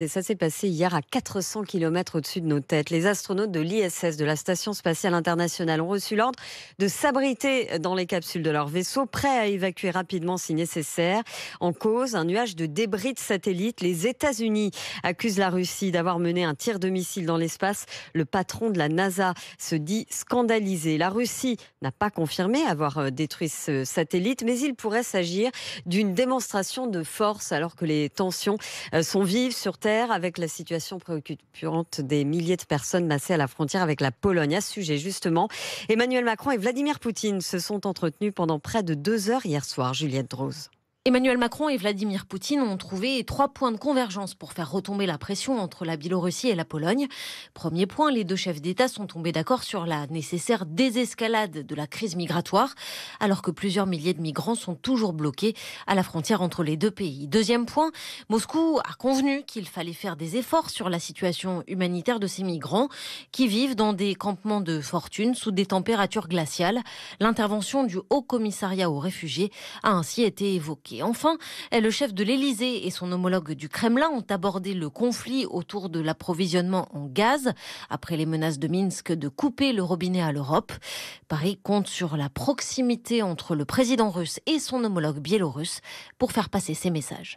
Et ça s'est passé hier à 400 km au-dessus de nos têtes. Les astronautes de l'ISS, de la Station spatiale internationale, ont reçu l'ordre de s'abriter dans les capsules de leur vaisseau, prêts à évacuer rapidement si nécessaire. En cause, un nuage de débris de satellites. Les États-Unis accusent la Russie d'avoir mené un tir de missile dans l'espace. Le patron de la NASA se dit scandalisé. La Russie n'a pas confirmé avoir euh, détruit ce satellite, mais il pourrait s'agir d'une démonstration de force alors que les tensions euh, sont vives sur Terre avec la situation préoccupante des milliers de personnes massées à la frontière avec la Pologne. À ce sujet, justement, Emmanuel Macron et Vladimir Poutine se sont entretenus pendant près de deux heures hier soir. Juliette Droz. Emmanuel Macron et Vladimir Poutine ont trouvé trois points de convergence pour faire retomber la pression entre la Biélorussie et la Pologne. Premier point, les deux chefs d'État sont tombés d'accord sur la nécessaire désescalade de la crise migratoire, alors que plusieurs milliers de migrants sont toujours bloqués à la frontière entre les deux pays. Deuxième point, Moscou a convenu qu'il fallait faire des efforts sur la situation humanitaire de ces migrants qui vivent dans des campements de fortune sous des températures glaciales. L'intervention du Haut Commissariat aux réfugiés a ainsi été évoquée. Et enfin, eh, le chef de l'Elysée et son homologue du Kremlin ont abordé le conflit autour de l'approvisionnement en gaz après les menaces de Minsk de couper le robinet à l'Europe. Paris compte sur la proximité entre le président russe et son homologue biélorusse pour faire passer ses messages.